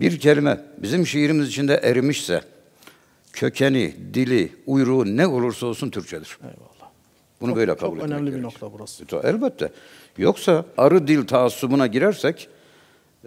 Bir kelime bizim şiirimiz içinde erimişse kökeni, dili, uyruğu ne olursa olsun Türkçedir. Eyvallah. Bunu çok, böyle kabul çok etmek önemli gerekir. bir nokta burası. Elbette. Yoksa arı dil taassubuna girersek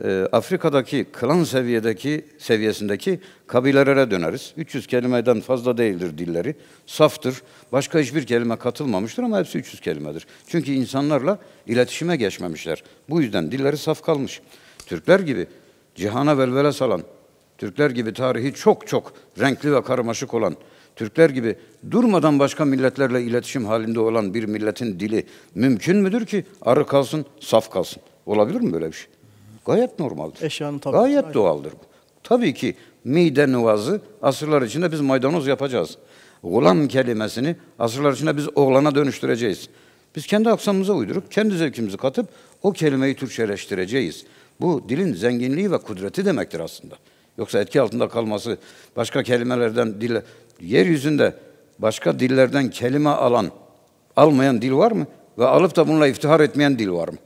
e, Afrika'daki klan seviyedeki seviyesindeki kabilelere döneriz. 300 kelimeden fazla değildir dilleri. Saftır. Başka hiçbir kelime katılmamıştır ama hepsi 300 kelimedir. Çünkü insanlarla iletişime geçmemişler. Bu yüzden dilleri saf kalmış. Türkler gibi cihana velvele salan, Türkler gibi tarihi çok çok renkli ve karmaşık olan, Türkler gibi durmadan başka milletlerle iletişim halinde olan bir milletin dili mümkün müdür ki arı kalsın, saf kalsın? Olabilir mi böyle bir şey? Gayet normaldir. Eşyanın tabii. Gayet doğaldır bu. Tabii ki mide nüvazı asırlar içinde biz maydanoz yapacağız. Gulam kelimesini asırlar içinde biz oğlana dönüştüreceğiz. Biz kendi aksamımıza uydurup, kendi zevkimizi katıp o kelimeyi Türkçeleştireceğiz. Bu dilin zenginliği ve kudreti demektir aslında. Yoksa etki altında kalması, başka kelimelerden dille, yeryüzünde başka dillerden kelime alan, almayan dil var mı? Ve alıp da bununla iftihar etmeyen dil var mı?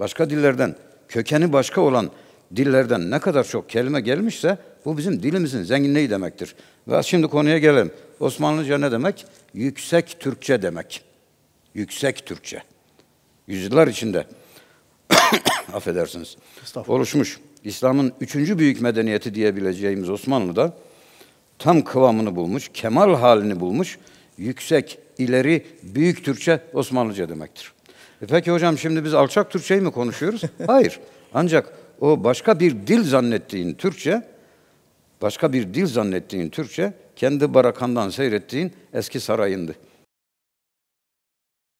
Başka dillerden, kökeni başka olan dillerden ne kadar çok kelime gelmişse bu bizim dilimizin zenginliği demektir. Ve şimdi konuya gelelim. Osmanlıca ne demek? Yüksek Türkçe demek. Yüksek Türkçe. Yüzyıllar içinde affedersiniz, oluşmuş. İslam'ın üçüncü büyük medeniyeti diyebileceğimiz Osmanlı'da tam kıvamını bulmuş, kemal halini bulmuş, yüksek, ileri, büyük Türkçe Osmanlıca demektir. E peki hocam şimdi biz alçak Türkçeyi mi konuşuyoruz? Hayır. Ancak o başka bir dil zannettiğin Türkçe, başka bir dil zannettiğin Türkçe, kendi barakandan seyrettiğin eski sarayındı.